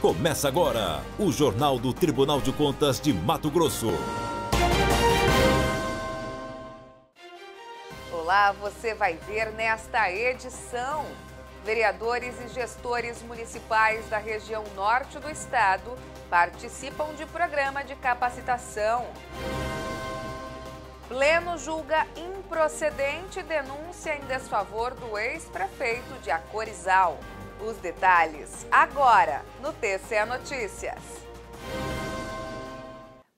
Começa agora o Jornal do Tribunal de Contas de Mato Grosso. Olá, você vai ver nesta edição. Vereadores e gestores municipais da região norte do estado participam de programa de capacitação. Pleno julga improcedente denúncia em desfavor do ex-prefeito de Acorizal. Os detalhes agora no TCE Notícias.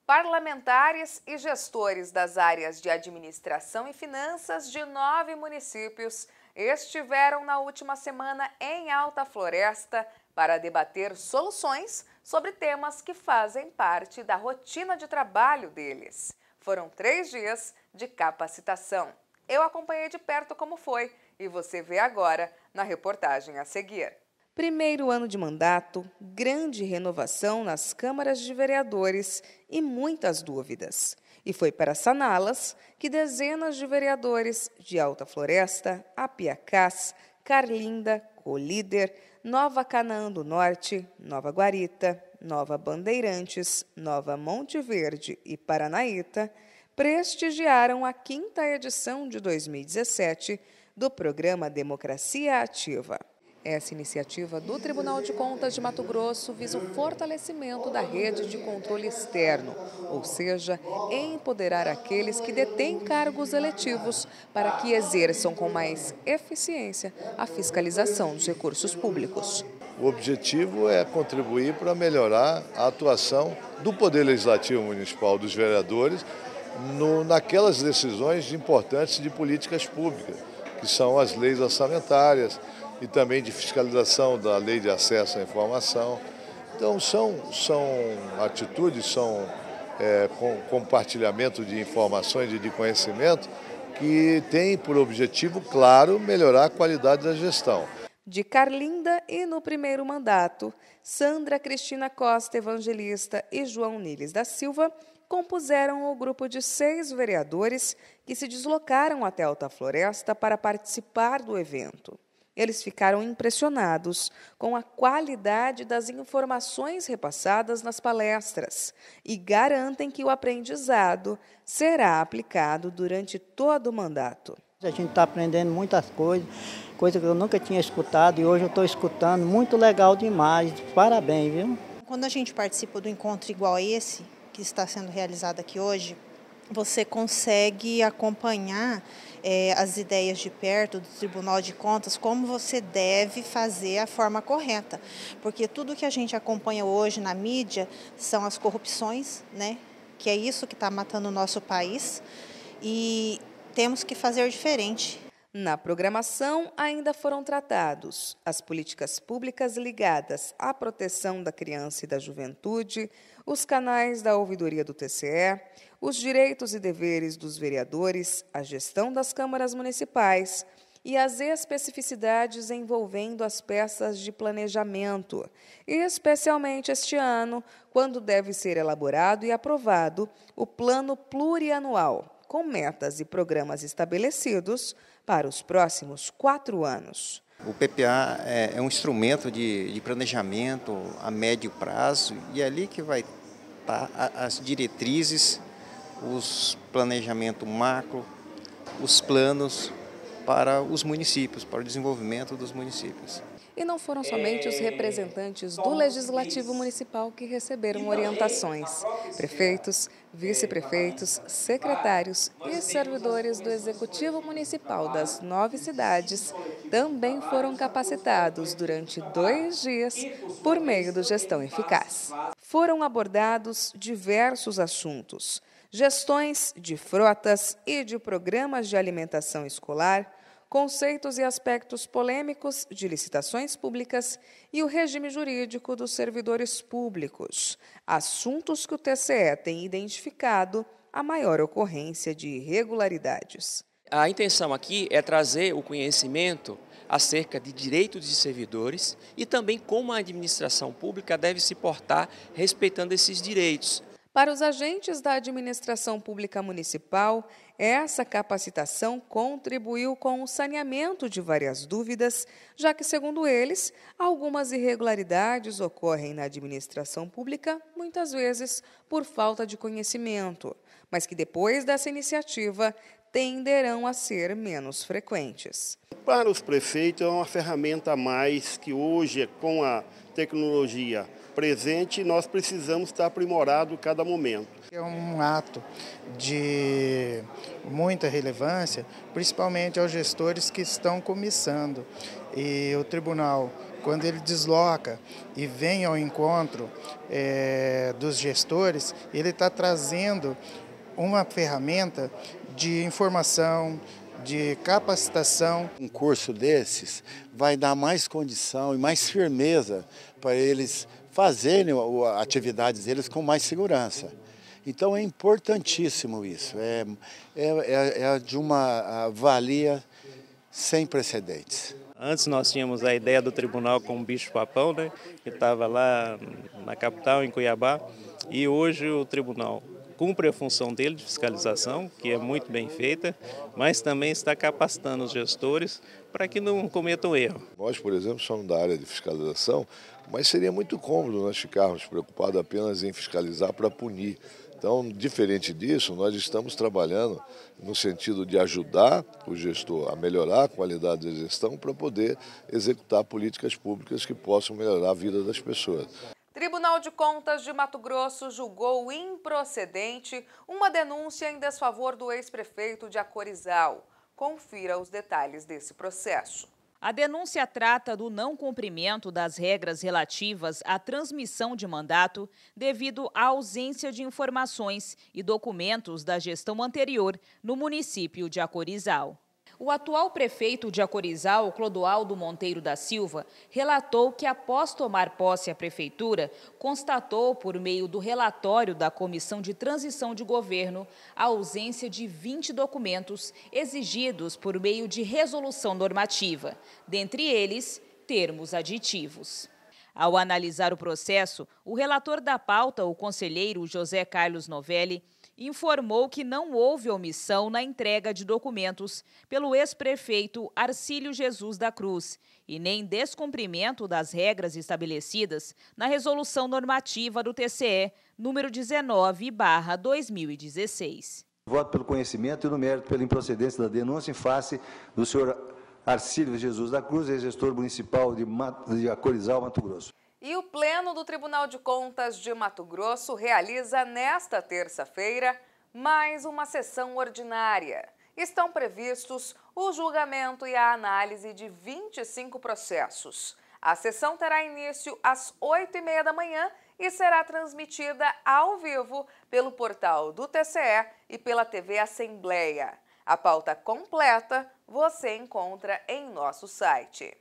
Parlamentares e gestores das áreas de administração e finanças de nove municípios estiveram na última semana em Alta Floresta para debater soluções sobre temas que fazem parte da rotina de trabalho deles. Foram três dias de capacitação. Eu acompanhei de perto como foi e você vê agora na reportagem a seguir. Primeiro ano de mandato, grande renovação nas câmaras de vereadores e muitas dúvidas. E foi para saná-las que dezenas de vereadores de Alta Floresta, Apiacás, Carlinda, Colíder, Nova Canaã do Norte, Nova Guarita, Nova Bandeirantes, Nova Monte Verde e Paranaíta prestigiaram a quinta edição de 2017 do programa Democracia Ativa. Essa iniciativa do Tribunal de Contas de Mato Grosso visa o fortalecimento da rede de controle externo, ou seja, empoderar aqueles que detêm cargos eletivos para que exerçam com mais eficiência a fiscalização dos recursos públicos. O objetivo é contribuir para melhorar a atuação do Poder Legislativo Municipal, dos vereadores, no, naquelas decisões importantes de políticas públicas que são as leis orçamentárias e também de fiscalização da lei de acesso à informação. Então, são, são atitudes, são é, com, compartilhamento de informações e de conhecimento que tem por objetivo, claro, melhorar a qualidade da gestão. De Carlinda e no primeiro mandato, Sandra Cristina Costa Evangelista e João Niles da Silva compuseram o grupo de seis vereadores que se deslocaram até Alta Floresta para participar do evento. Eles ficaram impressionados com a qualidade das informações repassadas nas palestras e garantem que o aprendizado será aplicado durante todo o mandato. A gente está aprendendo muitas coisas, coisas que eu nunca tinha escutado e hoje eu estou escutando. Muito legal demais. Parabéns, viu? Quando a gente participa do encontro igual a esse, que está sendo realizada aqui hoje, você consegue acompanhar é, as ideias de perto do Tribunal de Contas, como você deve fazer a forma correta. Porque tudo que a gente acompanha hoje na mídia são as corrupções, né? que é isso que está matando o nosso país, e temos que fazer diferente. Na programação, ainda foram tratados as políticas públicas ligadas à proteção da criança e da juventude, os canais da ouvidoria do TCE, os direitos e deveres dos vereadores, a gestão das câmaras municipais e as especificidades envolvendo as peças de planejamento, e especialmente este ano, quando deve ser elaborado e aprovado o Plano Plurianual com metas e programas estabelecidos para os próximos quatro anos. O PPA é, é, um instrumento de, de planejamento a médio prazo e é ali que vai estar tá as diretrizes, os planejamento macro, os planos para os municípios, para o desenvolvimento dos municípios. E não foram somente os representantes do Legislativo Municipal que receberam orientações. Prefeitos, vice-prefeitos, secretários e servidores do Executivo Municipal das nove cidades também foram capacitados durante dois dias por meio do Gestão Eficaz. Foram abordados diversos assuntos: gestões de frotas e de programas de alimentação escolar conceitos e aspectos polêmicos de licitações públicas e o regime jurídico dos servidores públicos, assuntos que o TCE tem identificado a maior ocorrência de irregularidades. A intenção aqui é trazer o conhecimento acerca de direitos de servidores e também como a administração pública deve se portar respeitando esses direitos. Para os agentes da administração pública municipal, essa capacitação contribuiu com o saneamento de várias dúvidas, já que, segundo eles, algumas irregularidades ocorrem na administração pública, muitas vezes por falta de conhecimento, mas que depois dessa iniciativa tenderão a ser menos frequentes. Para os prefeitos, é uma ferramenta a mais que hoje, com a tecnologia presente, nós precisamos estar aprimorado cada momento. É um ato de muita relevância, principalmente aos gestores que estão começando. E o tribunal, quando ele desloca e vem ao encontro é, dos gestores, ele está trazendo uma ferramenta de informação, de capacitação. Um curso desses vai dar mais condição e mais firmeza para eles fazerem atividades deles com mais segurança. Então é importantíssimo isso, é, é, é, é de uma valia sem precedentes. Antes nós tínhamos a ideia do tribunal com o bicho-papão, né, que estava lá na capital, em Cuiabá, e hoje o tribunal cumpre a função dele de fiscalização, que é muito bem feita, mas também está capacitando os gestores para que não cometam erro. Nós, por exemplo, somos da área de fiscalização, mas seria muito cômodo nós ficarmos preocupados apenas em fiscalizar para punir. Então, diferente disso, nós estamos trabalhando no sentido de ajudar o gestor a melhorar a qualidade da gestão para poder executar políticas públicas que possam melhorar a vida das pessoas. Tribunal de Contas de Mato Grosso julgou improcedente uma denúncia em desfavor do ex-prefeito de Acorizal. Confira os detalhes desse processo. A denúncia trata do não cumprimento das regras relativas à transmissão de mandato devido à ausência de informações e documentos da gestão anterior no município de Acorizal. O atual prefeito de Acorizal, Clodoaldo Monteiro da Silva, relatou que, após tomar posse à prefeitura, constatou, por meio do relatório da Comissão de Transição de Governo, a ausência de 20 documentos exigidos por meio de resolução normativa, dentre eles, termos aditivos. Ao analisar o processo, o relator da pauta, o conselheiro José Carlos Novelli, informou que não houve omissão na entrega de documentos pelo ex-prefeito Arcílio Jesus da Cruz e nem descumprimento das regras estabelecidas na resolução normativa do TCE número 19/2016. Voto pelo conhecimento e no mérito pela improcedência da denúncia em face do senhor Arcílio Jesus da Cruz, ex-gestor municipal de, Mato, de Acorizal, Mato Grosso. E o Pleno do Tribunal de Contas de Mato Grosso realiza nesta terça-feira mais uma sessão ordinária. Estão previstos o julgamento e a análise de 25 processos. A sessão terá início às 8h30 da manhã e será transmitida ao vivo pelo portal do TCE e pela TV Assembleia. A pauta completa você encontra em nosso site.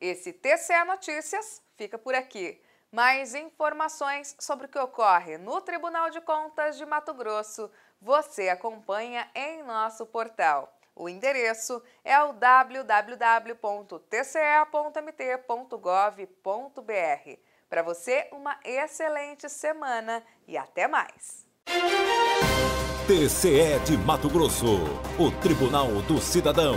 Esse TCE Notícias fica por aqui. Mais informações sobre o que ocorre no Tribunal de Contas de Mato Grosso você acompanha em nosso portal. O endereço é o www.tce.mt.gov.br. Para você, uma excelente semana e até mais! TCE de Mato Grosso, o Tribunal do Cidadão.